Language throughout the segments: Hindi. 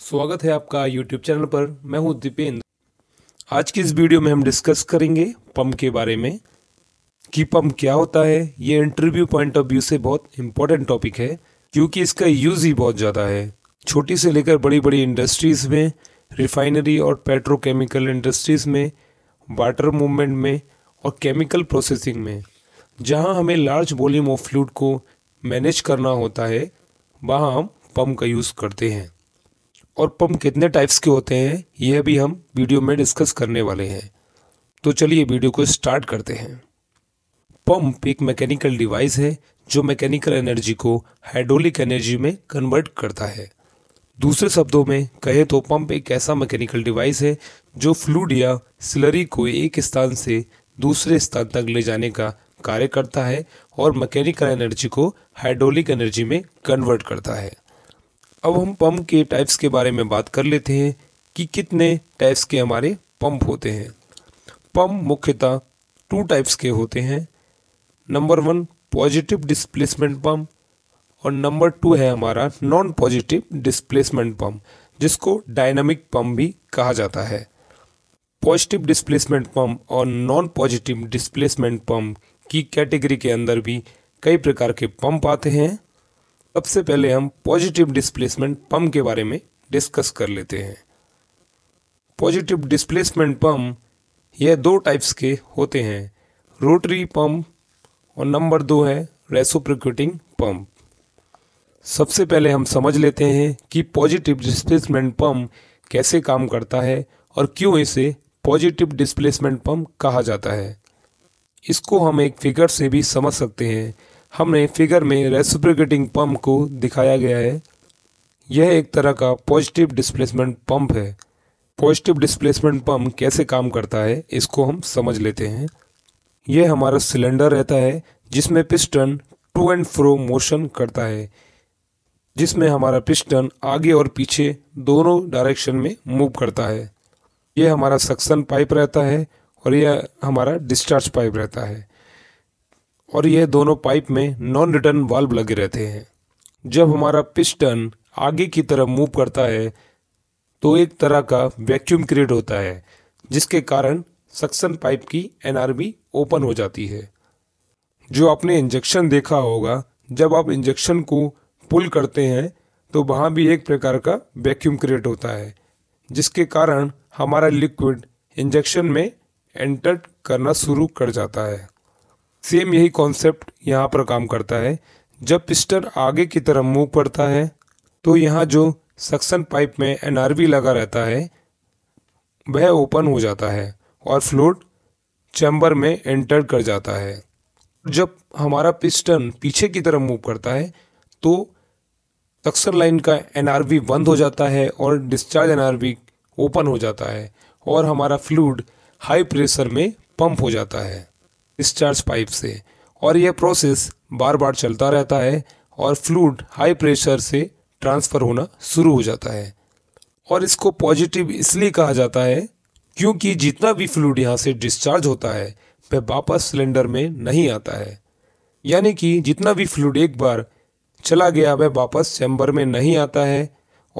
स्वागत है आपका YouTube चैनल पर मैं हूं दीपेंद्र आज की इस वीडियो में हम डिस्कस करेंगे पंप के बारे में कि पंप क्या होता है ये इंटरव्यू पॉइंट ऑफ व्यू से बहुत इंपॉर्टेंट टॉपिक है क्योंकि इसका यूज़ ही बहुत ज़्यादा है छोटी से लेकर बड़ी बड़ी इंडस्ट्रीज़ में रिफाइनरी और पेट्रोकेमिकल इंडस्ट्रीज़ में वाटर मूवमेंट में और केमिकल प्रोसेसिंग में जहाँ हमें लार्ज वॉल्यूम ऑफ फ्लूड को मैनेज करना होता है वहाँ हम पम्प का यूज़ करते हैं और पंप कितने टाइप्स के होते हैं यह भी हम वीडियो में डिस्कस करने वाले हैं तो चलिए वीडियो को स्टार्ट करते हैं पंप एक मैकेनिकल डिवाइस है जो मैकेनिकल एनर्जी को हाइड्रोलिक एनर्जी में कन्वर्ट करता है दूसरे शब्दों में कहें तो पंप एक ऐसा मैकेनिकल डिवाइस है जो फ्लूड या स्लरी को एक स्थान से दूसरे स्थान तक ले जाने का कार्य करता है और मैकेनिकल एनर्जी को हाइड्रोलिक एनर्जी में कन्वर्ट करता है अब हम पंप के टाइप्स के बारे में बात कर लेते हैं कि कितने टाइप्स के हमारे पंप होते हैं पंप मुख्यतः टू टाइप्स के होते हैं number one positive displacement pump और नंबर टू है हमारा नॉन पॉजिटिव डिस्प्लेसमेंट पंप जिसको डायनामिक पंप भी कहा जाता है पॉजिटिव डिस्प्लेसमेंट पंप और नॉन पॉजिटिव डिस्प्लेसमेंट पंप की कैटेगरी के अंदर भी कई प्रकार के पंप आते हैं सबसे पहले हम पॉजिटिव डिस्प्लेसमेंट पम्प के बारे में डिस्कस कर लेते हैं पॉजिटिव डिस्प्लेसमेंट पम्प यह दो टाइप्स के होते हैं रोटरी पम्प और नंबर दो है रेसोप्रिक्यूटिंग पम्प सबसे पहले हम समझ लेते हैं कि पॉजिटिव डिस्प्लेसमेंट पम्प कैसे काम करता है और क्यों इसे पॉजिटिव डिस्प्लेसमेंट पम्प कहा जाता है इसको हम एक फिगर से भी समझ सकते हैं हमने फिगर में रेसिप्रिकेटिंग पंप को दिखाया गया है यह एक तरह का पॉजिटिव डिस्प्लेसमेंट पंप है पॉजिटिव डिस्प्लेसमेंट पंप कैसे काम करता है इसको हम समझ लेते हैं यह हमारा सिलेंडर रहता है जिसमें piston to and fro motion करता है जिसमें हमारा पिस्टन आगे और पीछे दोनों डायरेक्शन में मूव करता है यह हमारा सक्सन पाइप रहता है और यह हमारा डिस्चार्ज पाइप रहता है और यह दोनों पाइप में नॉन रिटर्न वाल्व लगे रहते हैं जब हमारा पिस्टन आगे की तरफ मूव करता है तो एक तरह का वैक्यूम क्रिएट होता है जिसके कारण सक्सन पाइप की एनआरबी ओपन हो जाती है जो आपने इंजेक्शन देखा होगा जब आप इंजेक्शन को पुल करते हैं तो वहाँ भी एक प्रकार का वैक्यूम क्रिएट होता है जिसके कारण हमारा लिक्विड इंजेक्शन में एंटर करना शुरू कर जाता है सेम यही कॉन्सेप्ट यहाँ पर काम करता है जब पिस्टन आगे की तरफ मूव करता है तो यहाँ जो सक्सन पाइप में एनआरवी लगा रहता है वह ओपन हो जाता है और फ्लोट चैम्बर में एंटर कर जाता है जब हमारा पिस्टन पीछे की तरफ मूव करता है तो सक्सन लाइन का एनआरवी बंद हो जाता है और डिस्चार्ज एनआरवी ओपन हो जाता है और हमारा फ्लूड हाई प्रेशर में पंप हो जाता है डिस्चार्ज पाइप से और यह प्रोसेस बार बार चलता रहता है और फ्लूड हाई प्रेशर से ट्रांसफ़र होना शुरू हो जाता है और इसको पॉजिटिव इसलिए कहा जाता है क्योंकि जितना भी फ्लूड यहाँ से डिस्चार्ज होता है वह वापस सिलेंडर में नहीं आता है यानी कि जितना भी फ्लूड एक बार चला गया वह वापस चैम्बर में नहीं आता है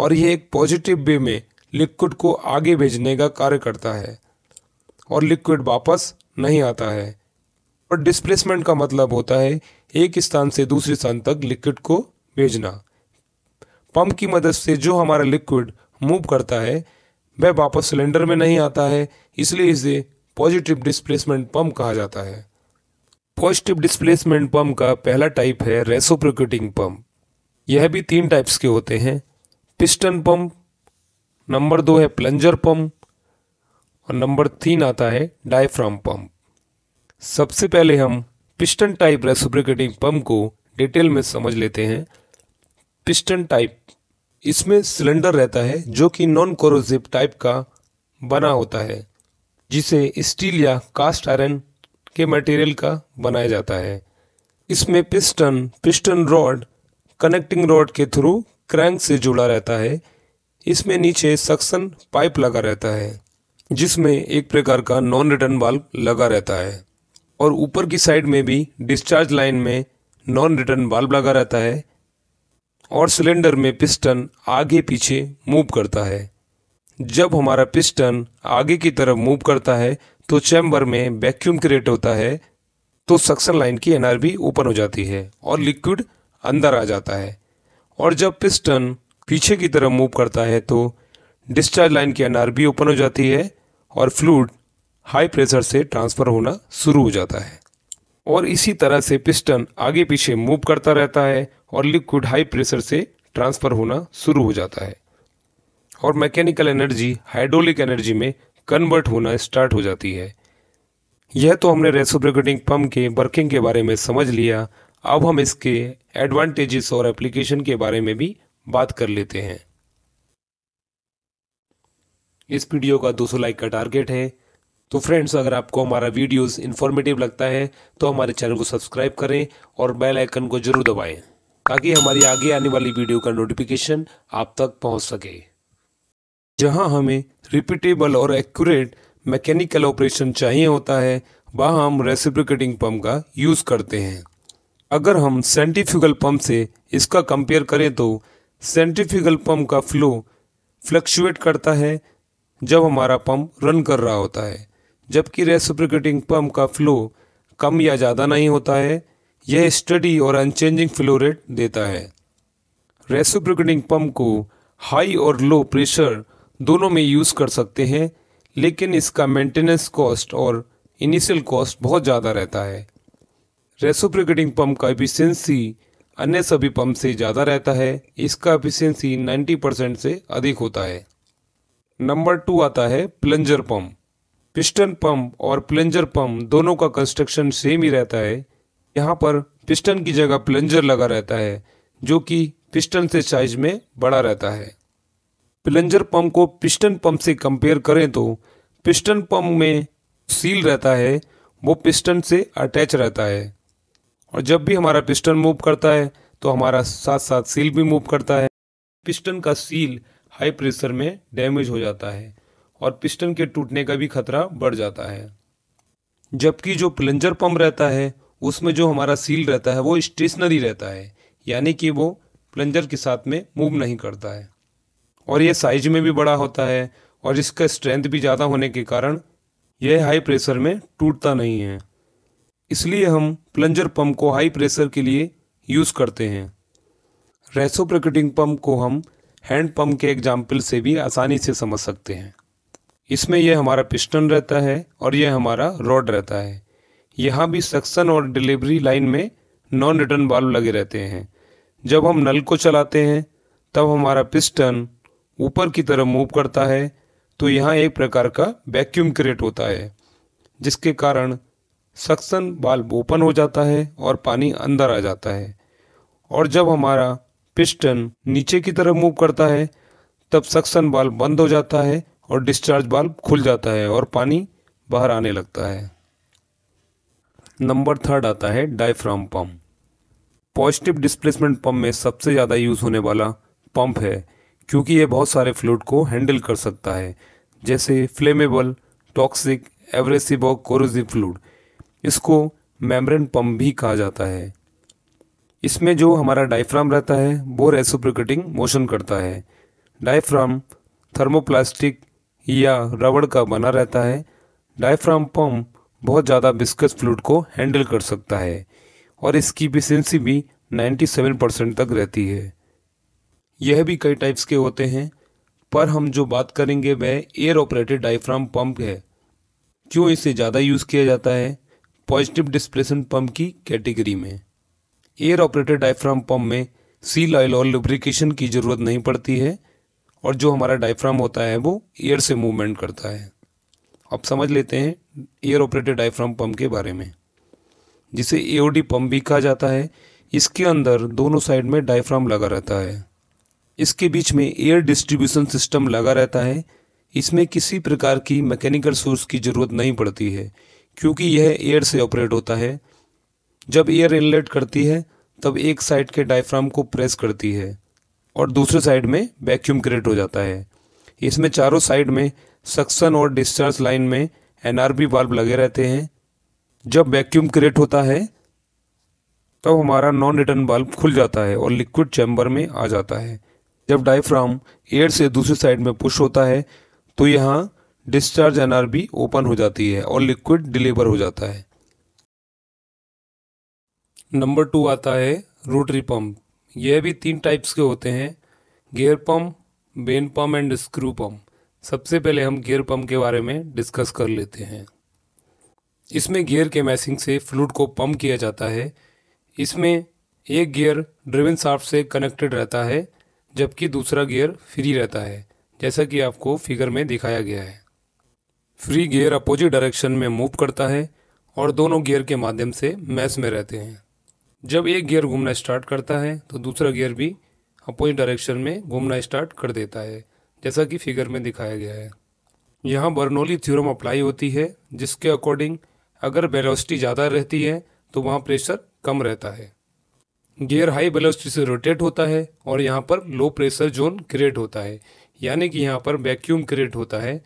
और यह एक पॉजिटिव वे में लिक्विड को आगे भेजने का कार्य करता है और लिक्विड वापस नहीं आता है और डिस्प्लेसमेंट का मतलब होता है एक स्थान से दूसरे स्थान तक लिक्विड को भेजना पंप की मदद से जो हमारा लिक्विड मूव करता है वह वापस सिलेंडर में नहीं आता है इसलिए इसे पॉजिटिव डिस्प्लेसमेंट पंप कहा जाता है पॉजिटिव डिस्प्लेसमेंट पंप का पहला टाइप है रेसोप्रोकेटिंग पंप यह भी तीन टाइप्स के होते हैं पिस्टन पंप नंबर दो है प्लंजर पंप और नंबर तीन आता है डायफ्राम पंप सबसे पहले हम पिस्टन टाइप रेसुप्रिकेटिंग पंप को डिटेल में समझ लेते हैं पिस्टन टाइप इसमें सिलेंडर रहता है जो कि नॉन कोरोजिव टाइप का बना होता है जिसे स्टील या कास्ट आयरन के मटेरियल का बनाया जाता है इसमें piston piston rod connecting rod के थ्रू क्रैंक से जुड़ा रहता है इसमें नीचे सक्सन पाइप लगा रहता है जिसमें एक प्रकार का नॉन रिटर्न बाल्ब लगा रहता है और ऊपर की साइड में भी डिस्चार्ज लाइन में नॉन रिटर्न बाल्ब लगा रहता है और सिलेंडर में पिस्टन आगे पीछे मूव करता है जब हमारा पिस्टन आगे की तरफ मूव करता है तो चैम्बर में वैक्यूम क्रिएट होता है तो सक्सन लाइन की एनआरबी ओपन हो जाती है और लिक्विड अंदर आ जाता है और जब पिस्टन पीछे की तरफ मूव करता है तो डिस्चार्ज लाइन की एनआरबी ओपन हो जाती है और फ्लूड हाई प्रेशर से ट्रांसफ़र होना शुरू हो जाता है और इसी तरह से पिस्टन आगे पीछे मूव करता रहता है और लिक्विड हाई प्रेशर से ट्रांसफ़र होना शुरू हो जाता है और मैकेनिकल एनर्जी हाइड्रोलिक एनर्जी में कन्वर्ट होना स्टार्ट हो जाती है यह तो हमने रेसोब्रिकेटिंग पम्प के वर्किंग के बारे में समझ लिया अब हम इसके एडवांटेजेस और एप्लीकेशन के बारे में भी बात कर लेते हैं इस वीडियो का 200 लाइक का टारगेट है तो फ्रेंड्स अगर आपको हमारा वीडियोस इन्फॉर्मेटिव लगता है तो हमारे चैनल को सब्सक्राइब करें और बेल आइकन को जरूर दबाएं ताकि हमारी आगे आने वाली वीडियो का नोटिफिकेशन आप तक पहुंच सके जहां हमें रिपीटेबल और एक्यूरेट मैकेनिकल ऑपरेशन चाहिए होता है वहां हम रेसिप्रिकेटिंग पम्प का यूज़ करते हैं अगर हम सेंटिफिकल पम्प से इसका कंपेयर करें तो सेंटिफिकल पम्प का फ्लो फ्लक्चुएट करता है जब हमारा पम्प रन कर रहा होता है जबकि रेसिप्रिकेटिंग पम्प का फ्लो कम या ज़्यादा नहीं होता है यह स्टडी और अनचेंजिंग फ्लो रेट देता है रेसिप्रिकेटिंग पम्प को हाई और लो प्रेशर दोनों में यूज़ कर सकते हैं लेकिन इसका मेंटेनेंस कॉस्ट और इनिशियल कॉस्ट बहुत ज़्यादा रहता है रेसिप्रिकेटिंग पम्प का एफिशिएंसी अन्य सभी पम्प से ज़्यादा रहता है इसका एफिशिएंसी 90 परसेंट से अधिक होता है नंबर टू आता है प्लंजर पम्प पिस्टन पंप और प्लंजर पंप दोनों का कंस्ट्रक्शन सेम ही रहता है यहाँ पर पिस्टन की जगह प्लंजर लगा रहता है जो कि पिस्टन से साइज में बड़ा रहता है प्लंजर पंप को पिस्टन पंप से कंपेयर करें तो पिस्टन पंप में सील रहता है वो पिस्टन से अटैच रहता है और जब भी हमारा पिस्टन मूव करता है तो हमारा साथ साथ सील भी मूव करता है पिस्टन का सील हाई प्रेशर में डैमेज हो जाता है और पिस्टन के टूटने का भी खतरा बढ़ जाता है जबकि जो प्लंजर पंप रहता है उसमें जो हमारा सील रहता है वो स्टेशनरी रहता है यानी कि वो प्लंजर के साथ में मूव नहीं करता है और ये साइज में भी बड़ा होता है और इसका स्ट्रेंथ भी ज़्यादा होने के कारण यह हाई प्रेशर में टूटता नहीं है इसलिए हम प्लंजर पंप को हाई प्रेशर के लिए यूज़ करते हैं रेसो प्रकटिंग पंप को हम हैंड पंप के एग्जाम्पल से भी आसानी से समझ सकते हैं इसमें यह हमारा पिस्टन रहता है और यह हमारा रॉड रहता है यहाँ भी सक्सन और डिलीवरी लाइन में नॉन रिटर्न बाल्व लगे रहते हैं जब हम नल को चलाते हैं तब हमारा पिस्टन ऊपर की तरफ मूव करता है तो यहाँ एक प्रकार का वैक्यूम क्रिएट होता है जिसके कारण सक्सन बाल्ब ओपन हो जाता है और पानी अंदर आ जाता है और जब हमारा पिस्टन नीचे की तरफ मूव करता है तब सक्सन बाल्ब बंद हो जाता है और डिस्चार्ज बाल्ब खुल जाता है और पानी बाहर आने लगता है नंबर थर्ड आता है diaphragm pump positive displacement pump में सबसे ज़्यादा यूज़ होने वाला पम्प है क्योंकि ये बहुत सारे फ्लूड को हैंडल कर सकता है जैसे फ्लेमेबल टॉक्सिक एवरेसिव और कोरोजिव फ्लूड इसको मेम्ब्रेन पम्प भी कहा जाता है इसमें जो हमारा डायफ्राम रहता है वो रेसोप्रिकेटिंग मोशन करता है डायफ्राम थर्मोप्लास्टिक या रबड़ का बना रहता है डायफ्राम पम्प बहुत ज़्यादा बिस्कस फ्लूड को हैंडल कर सकता है और इसकी बिसेंसी भी 97 परसेंट तक रहती है यह भी कई टाइप्स के होते हैं पर हम जो बात करेंगे वह एयर ऑपरेटेड डायफ्राम पंप है क्यों इसे ज़्यादा यूज़ किया जाता है पॉजिटिव डिस्प्लेसमेंट पंप की कैटेगरी में एयर ऑपरेटेड डायफ्राम पंप में सील ऑयल और लुब्रिकेशन की ज़रूरत नहीं पड़ती है और जो हमारा डायफ्राम होता है वो एयर से मूवमेंट करता है अब समझ लेते हैं एयर ऑपरेटेड डायफ्राम पंप के बारे में जिसे एओडी पंप भी कहा जाता है इसके अंदर दोनों साइड में डायफ्राम लगा रहता है इसके बीच में एयर डिस्ट्रीब्यूशन सिस्टम लगा रहता है इसमें किसी प्रकार की मैकेनिकल सोर्स की ज़रूरत नहीं पड़ती है क्योंकि यह एयर से ऑपरेट होता है जब एयर इनलेट करती है तब एक साइड के डायफ्राम को प्रेस करती है और दूसरे साइड में वैक्यूम क्रिएट हो जाता है इसमें चारों साइड में सक्सन और डिस्चार्ज लाइन में एनआरबी बल्ब लगे रहते हैं जब वैक्यूम क्रिएट होता है तब तो हमारा नॉन रिटर्न बल्ब खुल जाता है और लिक्विड चैम्बर में आ जाता है जब डायफ्राम एयर से दूसरी साइड में पुश होता है तो यहाँ डिस्चार्ज एनआरबी ओपन हो जाती है और लिक्विड डिलीवर हो जाता है नंबर टू आता है रोटरी पंप यह भी तीन टाइप्स के होते हैं gear pump vane pump and screw pump सबसे पहले हम गेयर पम्प के बारे में डिस्कस कर लेते हैं इसमें गियर के मैसिंग से फ्लूड को पम्प किया जाता है इसमें एक गियर ड्रिवन साफ से कनेक्टेड रहता है जबकि दूसरा गियर फ्री रहता है जैसा कि आपको फिगर में दिखाया गया है फ्री गियर अपोजिट डायरेक्शन में मूव करता है और दोनों गियर के माध्यम से मैस में रहते हैं जब एक गियर घूमना स्टार्ट करता है तो दूसरा गियर भी अपोजिट डायरेक्शन में घूमना स्टार्ट कर देता है जैसा कि फिगर में दिखाया गया है यहाँ बर्नोली थ्योरम अप्लाई होती है जिसके अकॉर्डिंग अगर वेलोसिटी ज़्यादा रहती है तो वहाँ प्रेशर कम रहता है गियर हाई वेलोसिटी से रोटेट होता है और यहाँ पर लो प्रेशर जोन क्रिएट होता है यानी कि यहाँ पर वैक्यूम क्रिएट होता है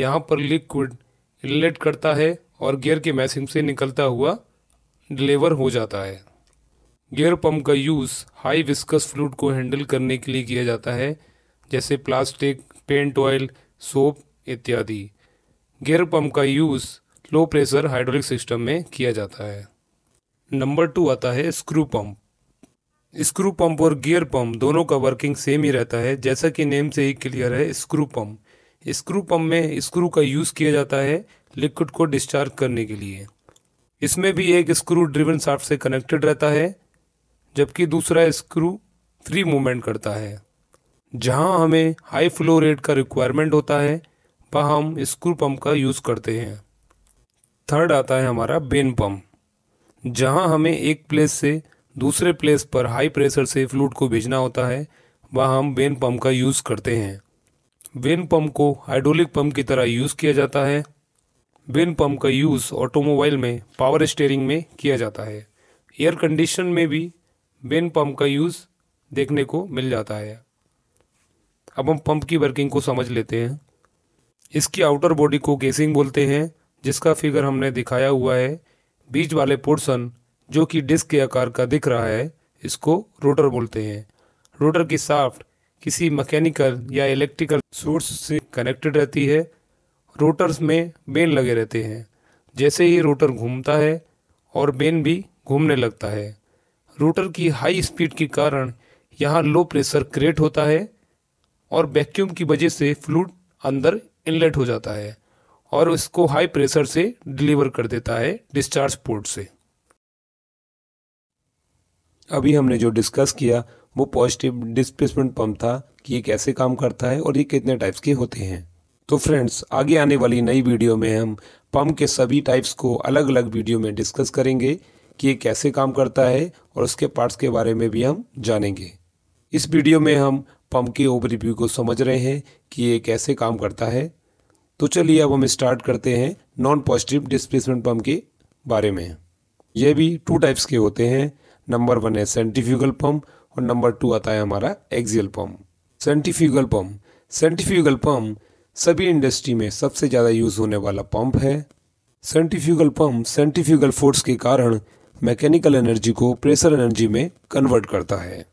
यहाँ पर लिक्विड इनलेट करता है और गियर के मैसिंग से निकलता हुआ डिलीवर हो जाता है गियर पंप का यूज़ हाई विस्कस फ्लूड को हैंडल करने के लिए किया जाता है जैसे प्लास्टिक पेंट ऑयल सोप इत्यादि गियर पंप का use low pressure hydraulic system में किया जाता है नंबर टू आता है स्क्रू पंप स्क्रू पंप और गियर पंप दोनों का वर्किंग सेम ही रहता है जैसा कि नेम से ही क्लियर है स्क्रू पंप स्क्रू पंप में स्क्रू का यूज़ किया जाता है लिक्विड को डिस्चार्ज करने के लिए इसमें भी एक स्क्रू ड्रिवन साफ से कनेक्टेड रहता है जबकि दूसरा स्क्रू फ्री मूवमेंट करता है जहां हमें हाई फ्लो रेट का रिक्वायरमेंट होता है वह हम स्क्रू पंप का यूज़ करते हैं थर्ड आता है हमारा बेन पंप जहां हमें एक प्लेस से दूसरे प्लेस पर हाई प्रेशर से फ्लूड को भेजना होता है वह हम बेन पंप का यूज़ करते हैं बेन पंप को हाइड्रोलिक पंप की तरह यूज़ किया जाता है बेन पंप का यूज़ ऑटोमोबाइल में पावर स्टेयरिंग में किया जाता है एयर कंडीशन में भी बेन पंप का यूज़ देखने को मिल जाता है अब हम पंप की वर्किंग को समझ लेते हैं इसकी आउटर बॉडी को केसिंग बोलते हैं जिसका फिगर हमने दिखाया हुआ है बीच वाले पोर्शन जो कि डिस्क के आकार का दिख रहा है इसको रोटर बोलते हैं रोटर की साफ्ट किसी मैकेनिकल या इलेक्ट्रिकल सोर्स से कनेक्टेड रहती है रोटर्स में बेन लगे रहते हैं जैसे ही रोटर घूमता है और बेन भी घूमने लगता है रोटर की हाई स्पीड के कारण यहाँ लो प्रेशर क्रिएट होता है और वैक्यूम की वजह से फ्लूड अंदर इनलेट हो जाता है और इसको हाई प्रेशर से डिलीवर कर देता है डिस्चार्ज पोर्ट से अभी हमने जो डिस्कस किया वो पॉजिटिव डिस्प्लेसमेंट पंप था कि ये कैसे काम करता है और ये कितने टाइप्स के होते हैं तो फ्रेंड्स आगे आने वाली नई वीडियो में हम पंप के सभी टाइप्स को अलग अलग वीडियो में डिस्कस करेंगे कि ये कैसे काम करता है और उसके पार्ट्स के बारे में भी हम जानेंगे इस वीडियो में हम पंप के ओवरव्यू को समझ रहे हैं कि ये कैसे काम करता है तो चलिए अब हम स्टार्ट करते हैं नॉन पॉजिटिव डिस्प्लेसमेंट पंप के बारे में यह भी टू टाइप्स के होते हैं नंबर वन है सेंटिफ्यूगल पम्प और नंबर टू आता है हमारा axial pump centrifugal pump centrifugal pump सभी इंडस्ट्री में सबसे ज़्यादा यूज़ होने वाला पंप है सेंटिफ्यूगल पंप सेंटिफ्यूगल फोर्स के कारण मैकेनिकल एनर्जी को प्रेशर एनर्जी में कन्वर्ट करता है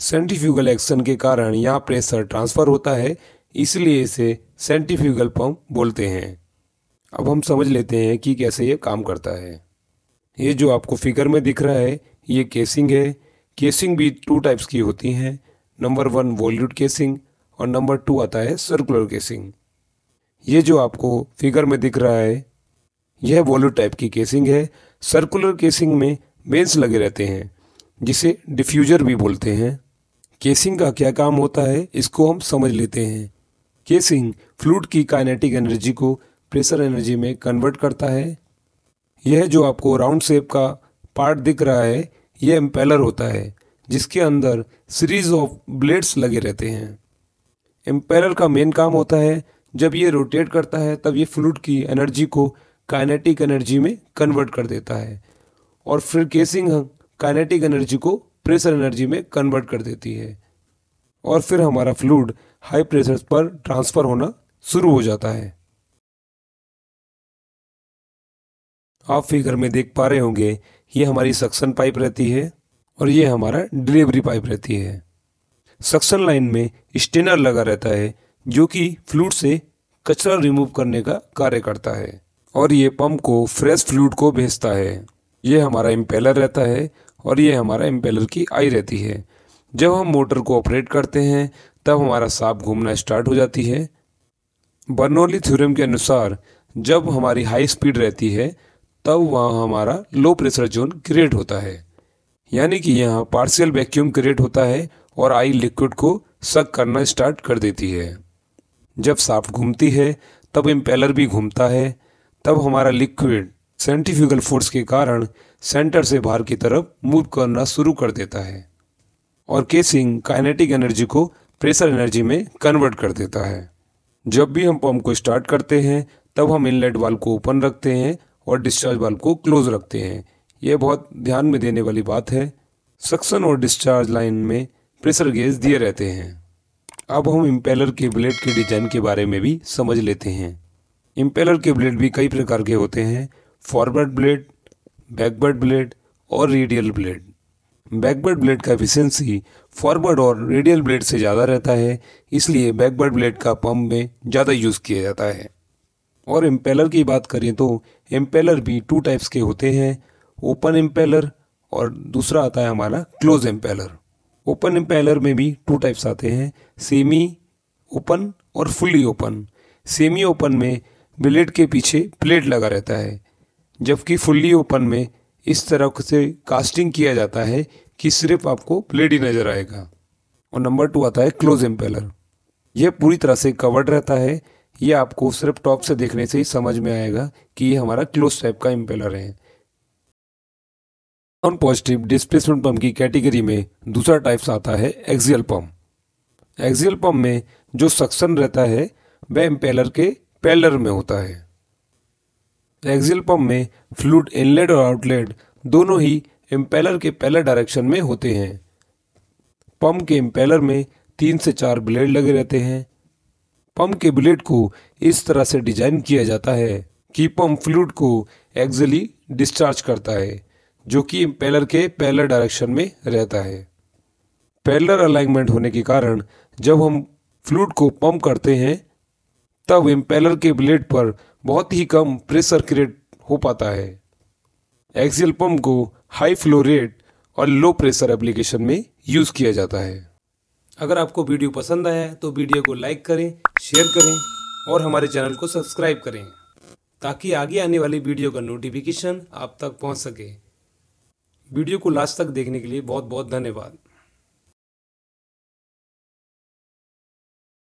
सेंट्रीफ्यूगल एक्शन के कारण यहाँ प्रेशर ट्रांसफ़र होता है इसलिए इसे सेंट्रीफ्यूगल पंप बोलते हैं अब हम समझ लेते हैं कि कैसे ये काम करता है ये जो आपको फिगर में दिख रहा है ये केसिंग है केसिंग भी टू टाइप्स की होती हैं नंबर वन वॉल्यूट केसिंग और नंबर टू आता है सर्कुलर केसिंग ये जो आपको फिगर में दिख रहा है यह वॉल्यू टाइप की केसिंग है सर्कुलर केसिंग में बेंस लगे रहते हैं जिसे डिफ्यूजर भी बोलते हैं केसिंग का क्या काम होता है इसको हम समझ लेते हैं केसिंग फ्लूड की काइनेटिक एनर्जी को प्रेशर एनर्जी में कन्वर्ट करता है यह जो आपको राउंड शेप का पार्ट दिख रहा है यह एम्पेलर होता है जिसके अंदर सीरीज ऑफ ब्लेड्स लगे रहते हैं एम्पेलर का मेन काम होता है जब ये रोटेट करता है तब ये फ्लूड की एनर्जी को काइनेटिक एनर्जी में कन्वर्ट कर देता है और फिर केसिंग काइनेटिक एनर्जी को प्रेशर एनर्जी में कन्वर्ट कर देती है और फिर हमारा फ्लूड हाई प्रेशर पर ट्रांसफ़र होना शुरू हो जाता है आप फिगर में देख पा रहे होंगे ये हमारी सक्शन पाइप रहती है और ये हमारा डिलीवरी पाइप रहती है सक्शन लाइन में स्टेनर लगा रहता है जो कि फ्लूड से कचरा रिमूव करने का कार्य करता है और ये पंप को फ्रेश फ्लूड को भेजता है ये हमारा इम्पेलर रहता है और ये हमारा इम्पेलर की आई रहती है जब हम मोटर को ऑपरेट करते हैं तब हमारा सांप घूमना स्टार्ट हो जाती है बर्नौली थ्योरम के अनुसार जब हमारी हाई स्पीड रहती है तब वहाँ हमारा लो प्रेशर जोन क्रिएट होता है यानी कि यहाँ पार्शियल वैक्यूम क्रिएट होता है और आई लिक्विड को सक करना स्टार्ट कर देती है जब सांप घूमती है तब इम्पेलर भी घूमता है तब हमारा लिक्विड सेंट्रीफ्यूगल फोर्स के कारण सेंटर से बाहर की तरफ मूव करना शुरू कर देता है और केसिंग काइनेटिक एनर्जी को प्रेशर एनर्जी में कन्वर्ट कर देता है जब भी हम पंप को स्टार्ट करते हैं तब हम इनलेट वाल्व को ओपन रखते हैं और डिस्चार्ज वाल्व को क्लोज रखते हैं यह बहुत ध्यान में देने वाली बात है सक्शन और डिस्चार्ज लाइन में प्रेशर गेज दिए रहते हैं अब हम इम्पेलर के ब्लेड के डिजाइन के बारे में भी समझ लेते हैं इम्पेलर के ब्लेड भी कई प्रकार के होते हैं फॉरवर्ड ब्लेड बैकवर्ड ब्लेड और रेडियल ब्लेड बैकवर्ड ब्लेड का एफिशिएंसी फॉरवर्ड और रेडियल ब्लेड से ज़्यादा रहता है इसलिए बैकवर्ड ब्लेड का पंप में ज़्यादा यूज़ किया जाता है और इम्पेलर की बात करें तो इम्पेलर भी टू टाइप्स के होते हैं ओपन इम्पेलर और दूसरा आता है हमारा क्लोज इम्पेलर ओपन इम्पेलर में भी टू टाइप्स आते हैं सेमी ओपन और फुली ओपन सेमी ओपन में ब्लेड के पीछे प्लेट लगा रहता है जबकि फुल्ली ओपन में इस तरह से कास्टिंग किया जाता है कि सिर्फ आपको ब्लेड ही नज़र आएगा और नंबर टू आता है क्लोज एम्पेलर यह पूरी तरह से कवर्ड रहता है यह आपको सिर्फ टॉप से देखने से ही समझ में आएगा कि यह हमारा क्लोज टाइप का एम्पेलर है नॉन पॉजिटिव डिस्प्लेसमेंट पंप की कैटेगरी में दूसरा टाइप आता है एक्सियल पंप एक्सियल पंप में जो सक्सन रहता है वह एम्पेलर के पेलर में होता है एक्सल पंप में फ्लूड इनलेट और आउटलेट दोनों ही इम्पेलर के पहले डायरेक्शन में होते हैं पंप के इम्पेलर में तीन से चार ब्लेड लगे रहते हैं पंप के ब्लेड को इस तरह से डिजाइन किया जाता है कि पंप फ्लूड को एक्जली डिस्चार्ज करता है जो कि इम्पेलर के पहले डायरेक्शन में रहता है पैलर अलाइनमेंट होने के कारण जब हम फ्लूड को पंप करते हैं तब इम्पेलर के ब्लेड पर बहुत ही कम प्रेशर क्रिएट हो पाता है एक्सियल पंप को हाई फ्लो रेट और लो प्रेशर एप्लीकेशन में यूज़ किया जाता है अगर आपको वीडियो पसंद आया तो वीडियो को लाइक करें शेयर करें और हमारे चैनल को सब्सक्राइब करें ताकि आगे आने वाली वीडियो का नोटिफिकेशन आप तक पहुंच सके वीडियो को लास्ट तक देखने के लिए बहुत बहुत धन्यवाद